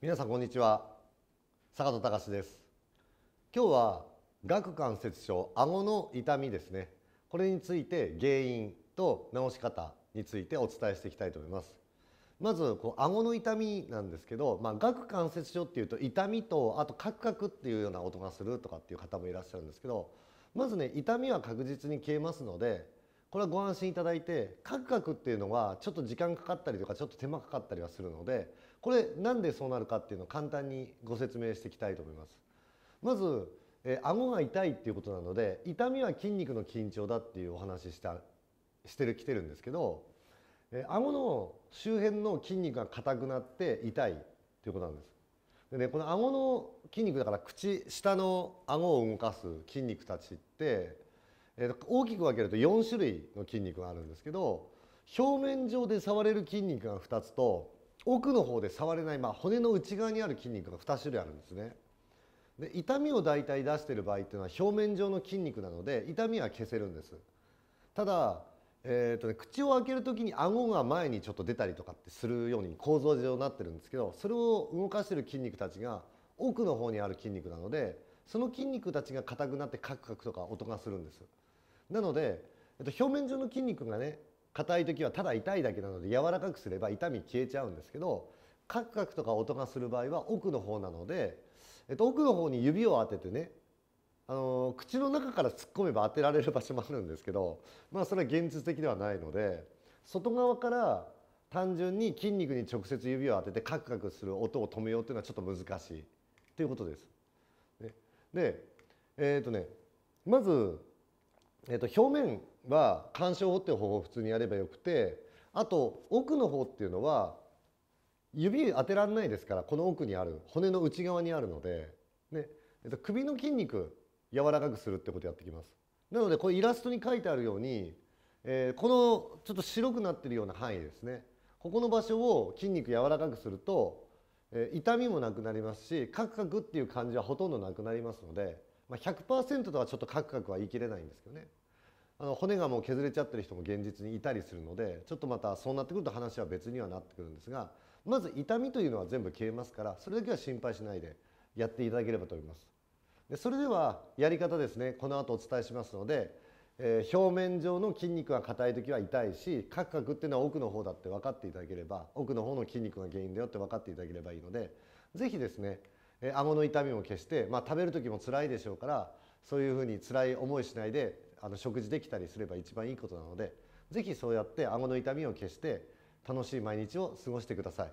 皆さんこんにちは坂戸隆です今日は顎関節症顎の痛みですねこれについて原因と治し方についてお伝えしていきたいと思いますまずこう顎の痛みなんですけど、まあ、顎関節症っていうと痛みとあとカクカクっていうような音がするとかっていう方もいらっしゃるんですけどまずね痛みは確実に消えますのでこれはご安心いただいてカクカクっていうのはちょっと時間かかったりとかちょっと手間かかったりはするのでこれなんでそうなるかっていうのを簡単にご説明していきたいと思います。まず、え顎が痛いっていうことなので痛みは筋肉の緊張だっていうお話ししたしてる来てるんですけど、え顎の周辺の筋肉が硬くなって痛いということなんです。でねこの顎の筋肉だから口下の顎を動かす筋肉たちって、え大きく分けると4種類の筋肉があるんですけど表面上で触れる筋肉が2つと奥の方で触れない、まあ、骨の内側にある筋肉が2種類あるんですねで痛みを大体出してる場合っていうのは表面上の筋肉なので痛みは消せるんですただ、えーとね、口を開ける時に顎が前にちょっと出たりとかってするように構造上になってるんですけどそれを動かしてる筋肉たちが奥の方にある筋肉なのでその筋肉たちが硬くなってカクカクとか音がするんですなので、えっと、表面上の筋肉がね硬い時はただ痛いだけなので柔らかくすれば痛み消えちゃうんですけどカクカクとか音がする場合は奥の方なので、えっと、奥の方に指を当ててねあの口の中から突っ込めば当てられる場所もあるんですけど、まあ、それは現実的ではないので外側から単純に筋肉に直接指を当ててカクカクする音を止めようっていうのはちょっと難しいっていうことです。ね、で、えーとね、まずえっと、表面は干渉法っていう方法を普通にやればよくてあと奥の方っていうのは指当てられないですからこの奥にある骨の内側にあるので、ねえっと、首の筋肉柔らかくするってことやってきます。なのでこれイラストに書いてあるように、えー、このちょっと白くなってるような範囲ですねここの場所を筋肉柔らかくすると、えー、痛みもなくなりますしカクカクっていう感じはほとんどなくなりますのでまあ、100%とはちょっとカクカクは言い切れないんですけどねあの骨がもう削れちゃってる人も現実にいたりするのでちょっとまたそうなってくると話は別にはなってくるんですがまず痛みというのは全部消えますからそれだけは心配しないでやっていただければと思います。でそれではやり方ですねこの後お伝えしますので、えー、表面上の筋肉が硬い時は痛いしカクカクっていうのは奥の方だって分かっていただければ奥の方の筋肉が原因だよって分かっていただければいいので是非ですねえ顎の痛みも消して、まあ、食べる時も辛いでしょうからそういうふうに辛い思いしないであの食事できたりすれば一番いいことなので是非そうやって顎の痛みを消して楽しい毎日を過ごしてください。